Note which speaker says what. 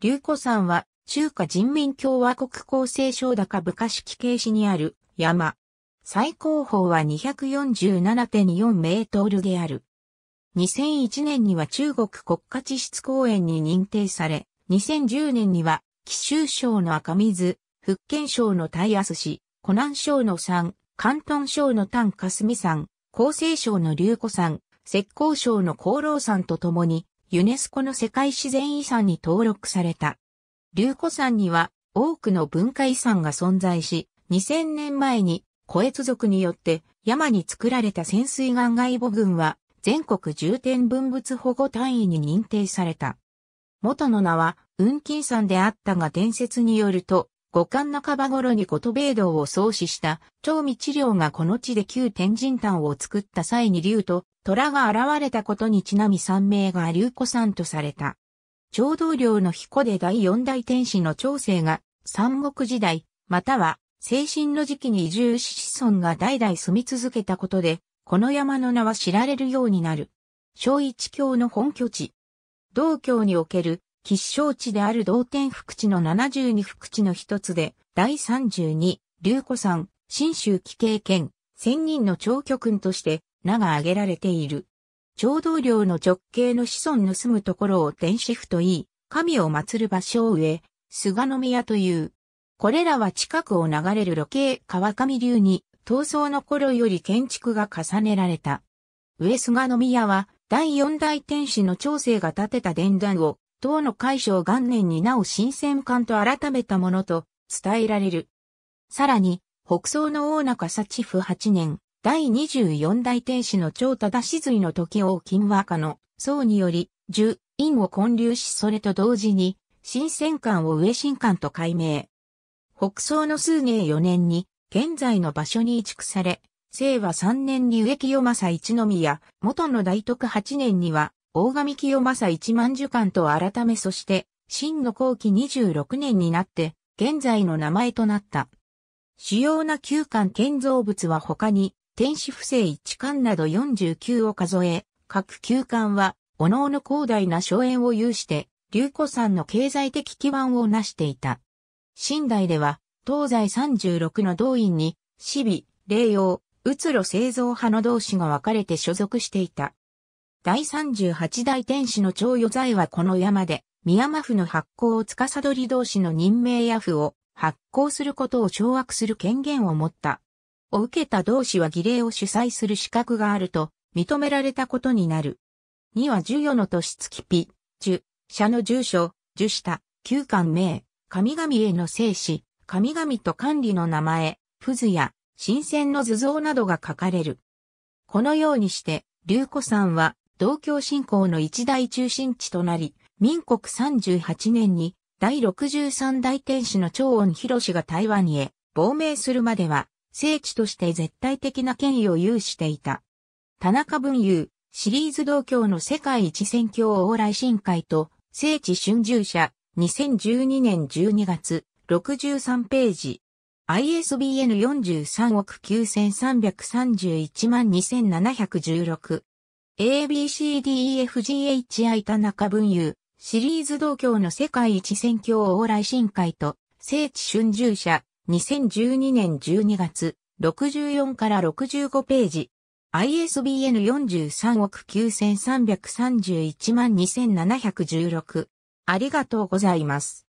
Speaker 1: 龍子山は、中華人民共和国厚生省高部下式形市にある山。最高峰は247.4メートルである。2001年には中国国家地質公園に認定され、2010年には、貴州省の赤水、福建省の大安市、湖南省の山、広東省の丹霞山、厚生省の龍子山、石膏省の厚労山とともに、ユネスコの世界自然遺産に登録された。龍湖山には多くの文化遺産が存在し、2000年前に小越族によって山に作られた潜水岩外母群は全国重点文物保護単位に認定された。元の名は雲金山であったが伝説によると五冠半ば頃にこ米道を創始した、長見治良がこの地で旧天神丹を作った際に竜と虎が現れたことにちなみ三名が竜さ山とされた。長道僚の彦で第四代天使の長生が、三国時代、または、精神の時期に移住し子孫が代々住み続けたことで、この山の名は知られるようになる。小一教の本拠地。道教における吉祥地である同天福地の72福地の一つで、第32、龍湖山、新州奇経県、仙人の長居君として名が挙げられている。長道領の直系の子孫の住むところを天使府といい、神を祀る場所を植え、菅宮という。これらは近くを流れる路径川上流に、闘争の頃より建築が重ねられた。上菅宮は、第四代天使の長生が建てた伝団を唐の解消元年になお新選官と改めたものと伝えられる。さらに、北宋の大中幸府8年、第24代天使の長忠髄の時王金和歌の宋により、十、院を建立しそれと同時に、新選官を上新官と改名。北宋の数年4年に、現在の場所に移築され、清和3年に植木与正一宮、元の大徳8年には、大神清正一万寿館と改めそして、真の後期26年になって、現在の名前となった。主要な旧館建造物は他に、天使不正一館など49を数え、各旧館は、おのおの広大な荘園を有して、子さ山の経済的基盤を成していた。新代では、東西36の動員に、死美、霊陽、うつろ製造派の同士が分かれて所属していた。第38代天使の長与罪はこの山で、宮間府の発行を司り同士の任命や府を発行することを掌握する権限を持った。を受けた同士は儀礼を主催する資格があると認められたことになる。2は授与の年月ピ、受、社の住所、受した、旧館名、神々への生死、神々と管理の名前、付図や、新鮮の図像などが書かれる。このようにして、龍さんは道教信仰の一大中心地となり、民国38年に第63代天使の長恩博氏が台湾へ亡命するまでは、聖地として絶対的な権威を有していた。田中文雄、シリーズ道教の世界一宣教往来深海と、聖地春秋社、2012年12月、63ページ。ISBN 43億9331万2716。ABCDEFGHI 田中文雄、シリーズ同郷の世界一選挙往来新会と、聖地春秋社、2012年12月、64から65ページ。ISBN 43億9331万2716。ありがとうございます。